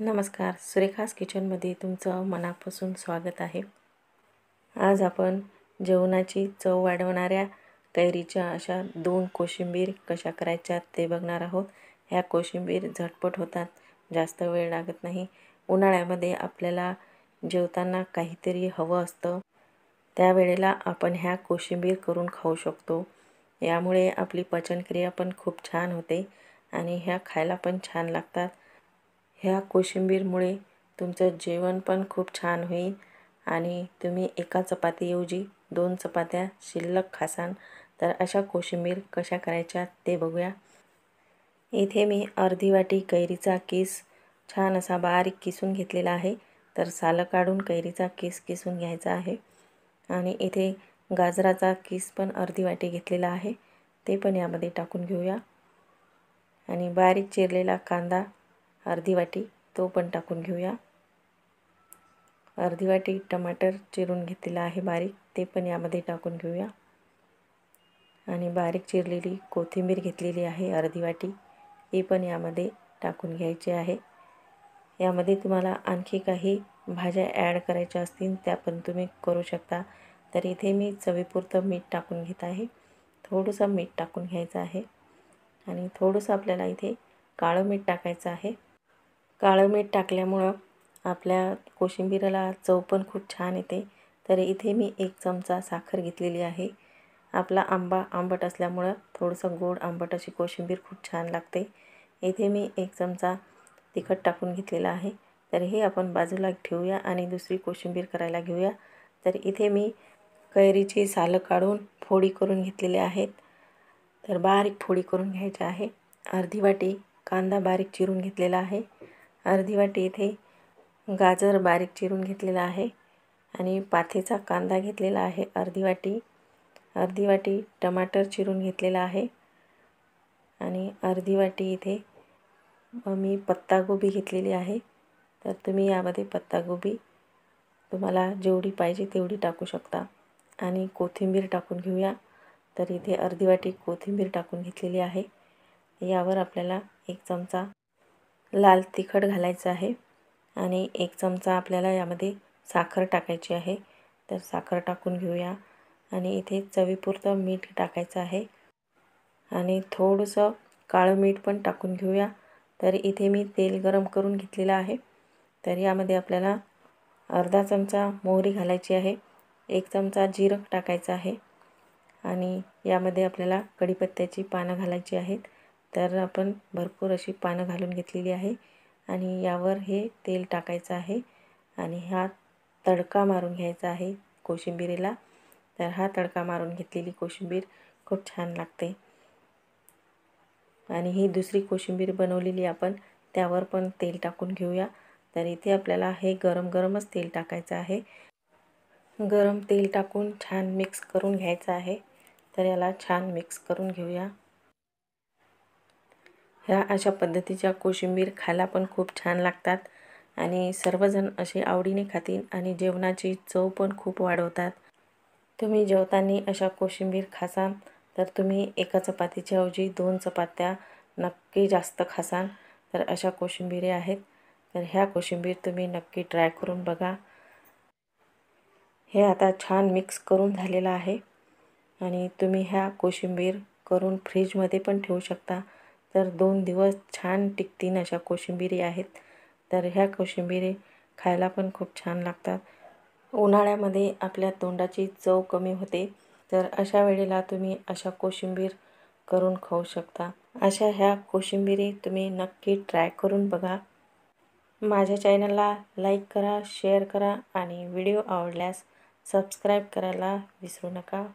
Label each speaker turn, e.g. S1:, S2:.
S1: नमस्कार सुरेखास किचनमध्ये तुमचं मनापासून स्वागत आहे आज आपण जेवणाची चव वाढवणाऱ्या कैरीच्या अशा दोन कोशिंबीर कशा करायच्या ते बघणार आहोत ह्या कोशिंबीर झटपट होतात जास्त वेळ लागत नाही उन्हाळ्यामध्ये आपल्याला जेवताना काहीतरी हवं असतं त्यावेळेला आपण ह्या कोशिंबीर करून खाऊ शकतो यामुळे आपली पचनक्रिया पण खूप छान होते आणि ह्या खायला पण छान लागतात ह्या कोशिंबीरमुळे तुमचं जेवण पण खूप छान होईल आणि तुम्ही एका चपातीऐवजी दोन चपात्या शिल्लक खासान तर अशा कोशिंबीर कशा करायच्या ते बघूया इथे मी अर्धी वाटी कैरीचा केस छान असा बारीक किसून घेतलेला आहे तर सालं काढून कैरीचा केस किसून घ्यायचा आहे आणि इथे गाजराचा केस पण अर्धी वाटी घेतलेला आहे ते पण यामध्ये टाकून घेऊया आणि बारीक चिरलेला कांदा अर्धी वाटी तो पण टाकून घेऊया अर्धी वाटी टमाटर चिरून घेतलेला आहे बारीक ते पण यामध्ये टाकून घेऊया आणि बारीक चिरलेली कोथिंबीर घेतलेली आहे अर्धी वाटी ती पण यामध्ये टाकून घ्यायची आहे यामध्ये तुम्हाला आणखी काही भाज्या ॲड करायच्या असतील त्या पण तुम्ही करू शकता तर इथे मी चवीपुरतं मीठ टाकून घेत आहे थोडंसं मीठ टाकून घ्यायचं आहे आणि थोडंसं आपल्याला इथे काळं मीठ टाकायचं आहे काळं मीठ टाकल्यामुळं आपल्या कोशिंबीराला चव पण खूप छान येते तर इथे मी एक चमचा साखर घेतलेली आहे आपला आंबा आंबट असल्यामुळं थोडंसं गोड आंबट अशी कोशिंबीर खूप छान लागते इथे मी एक चमचा तिखट टाकून घेतलेला आहे तर हे आपण बाजूला ठेवूया आणि दुसरी कोशिंबीर करायला घेऊया तर इथे मी कैरीची सालं काढून फोडी करून घेतलेली आहेत तर बारीक फोडी करून घ्यायची आहे अर्धी वाटी कांदा बारीक चिरून घेतलेला आहे अर्धी वाटी इथे गाजर बारीक चिरून घेतलेला आहे आणि पाथेचा कांदा घेतलेला आहे अर्धी वाटी अर्धी वाटी टमाटर चिरून घेतलेला आहे आणि अर्धी वाटी इथे मी पत्तागोबी घेतलेली आहे तर तुम्ही यामध्ये पत्तागोबी तुम्हाला जेवढी पाहिजे तेवढी टाकू शकता आणि कोथिंबीर टाकून घेऊया तर इथे अर्धी वाटी कोथिंबीर टाकून घेतलेली आहे यावर आपल्याला एक चमचा लाल तिखट घालायचं आहे आणि एक चमचा आपल्याला यामध्ये साखर टाकायची आहे तर साखर टाकून घेऊया आणि इथे चवीपुरतं मीठ टाकायचं आहे आणि थोडंसं काळं मीठ पण टाकून घेऊया तर इथे मी तेल गरम करून घेतलेलं आहे तर यामध्ये आपल्याला अर्धा चमचा मोहरी घालायची आहे एक चमचा जिरं टाकायचं आहे आणि यामध्ये आपल्याला कढीपत्त्याची पानं घालायची आहेत तर आपण भरपूर अशी पानं घालून घेतलेली आहे आणि यावर हे तेल टाकायचं आहे आणि हा तडका मारून घ्यायचा आहे कोशिंबिरीला तर हा तडका मारून घेतलेली कोशिंबीर खूप छान लागते आणि ही दुसरी कोशिंबीर बनवलेली आपण त्यावर पण तेल टाकून घेऊया तर इथे आपल्याला हे गरम गरमच तेल टाकायचं आहे गरम तेल टाकून छान मिक्स करून घ्यायचं आहे तर याला छान मिक्स करून घेऊया ह्या अशा पद्धतीच्या कोशिंबीर खायला पण खूप छान लागतात आणि सर्वजण असे आवडीने खातील आणि जेवणाची चव पण खूप वाढवतात तुम्ही जेवताना अशा कोशिंबीर खासान तर तुम्ही एका चपातीच्या ऐवजी दोन चपात्या नक्की जास्त खासान तर अशा कोशिंबिरी आहेत तर ह्या कोशिंबीर तुम्ही नक्की ट्राय करून बघा हे आता छान मिक्स करून झालेलं आहे आणि तुम्ही ह्या कोशिंबीर करून फ्रीजमध्ये पण ठेवू शकता तर दोन दिवस छान टिकतील अशा कोशिंबिरी आहेत तर ह्या कोशिंबिरी खायला पण खूप छान लागतात उन्हाळ्यामध्ये आपल्या तोंडाची चव कमी होते तर अशा वेळेला तुम्ही अशा कोशिंबीर करून खाऊ शकता अशा ह्या कोशिंबिरी तुम्ही नक्की ट्राय करून बघा माझ्या चॅनलला लाईक करा शेअर करा आणि व्हिडिओ आवडल्यास सबस्क्राईब करायला विसरू नका